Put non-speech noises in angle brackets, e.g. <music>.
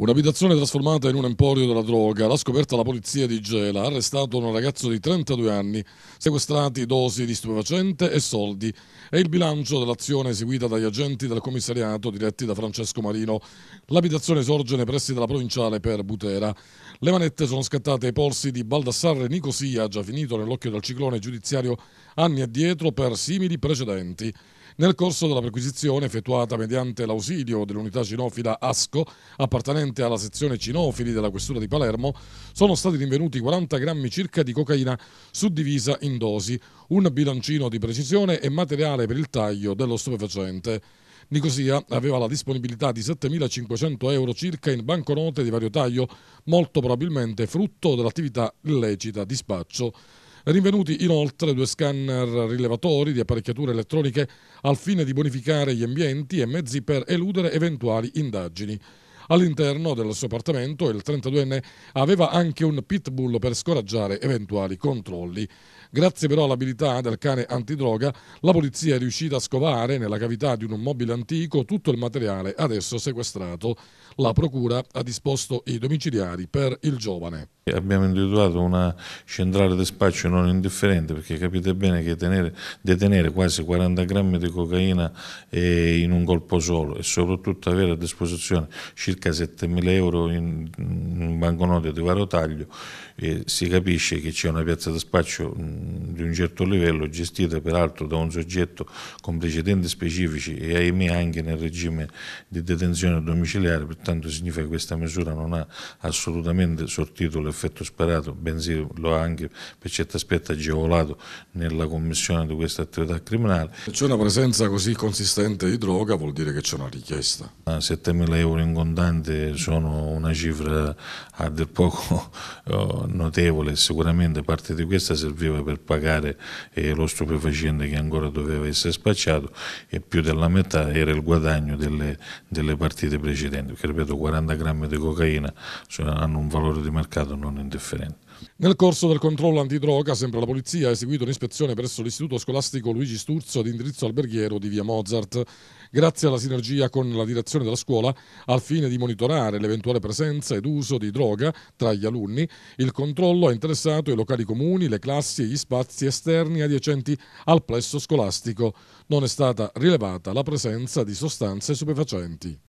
Un'abitazione trasformata in un emporio della droga, l'ha scoperta la polizia di Gela, ha arrestato un ragazzo di 32 anni, sequestrati dosi di stupefacente e soldi. È il bilancio dell'azione eseguita dagli agenti del commissariato diretti da Francesco Marino. L'abitazione sorge nei pressi della provinciale per Butera. Le manette sono scattate ai polsi di Baldassarre Nicosia, già finito nell'occhio del ciclone giudiziario anni addietro per simili precedenti nel corso della perquisizione effettuata mediante l'ausilio dell'unità cinofila ASCO, appartenente alla sezione cinofili della Questura di Palermo, sono stati rinvenuti 40 grammi circa di cocaina suddivisa in dosi, un bilancino di precisione e materiale per il taglio dello stupefacente. Nicosia aveva la disponibilità di 7.500 euro circa in banconote di vario taglio, molto probabilmente frutto dell'attività illecita di spaccio. Rinvenuti inoltre due scanner rilevatori di apparecchiature elettroniche al fine di bonificare gli ambienti e mezzi per eludere eventuali indagini. All'interno del suo appartamento il 32enne aveva anche un pitbull per scoraggiare eventuali controlli. Grazie però all'abilità del cane antidroga, la polizia è riuscita a scovare nella cavità di un mobile antico tutto il materiale adesso sequestrato. La procura ha disposto i domiciliari per il giovane. Abbiamo individuato una centrale di spaccio non indifferente perché capite bene che tenere, detenere quasi 40 grammi di cocaina eh, in un colpo solo e soprattutto avere a disposizione circa circa 7.000 euro in, in banconote di vario taglio, eh, si capisce che c'è una piazza di spaccio mh, di un certo livello gestita peraltro da un soggetto con precedenti specifici e ahimè anche nel regime di detenzione domiciliare, pertanto significa che questa misura non ha assolutamente sortito l'effetto sperato, bensì lo ha anche per certi aspetti agevolato nella commissione di questa attività criminale. C'è una presenza così consistente di droga vuol dire che c'è una richiesta. 7.000 ah, euro in condanna importante, sono una cifra a del poco <laughs> oh, notevole, sicuramente parte di questa serviva per pagare eh, lo stupefacente che ancora doveva essere spacciato e più della metà era il guadagno delle, delle partite precedenti, perché ripeto 40 grammi di cocaina cioè, hanno un valore di mercato non indifferente. Nel corso del controllo antidroga, sempre la polizia ha eseguito un'ispezione presso l'istituto scolastico Luigi Sturzo ad indirizzo alberghiero di via Mozart, grazie alla sinergia con la direzione della scuola, al fine di monitorare l'eventuale presenza ed uso di droga tra gli alunni. Il controllo ha interessato i locali comuni, le classi e gli spazi esterni adiacenti al plesso scolastico. Non è stata rilevata la presenza di sostanze stupefacenti.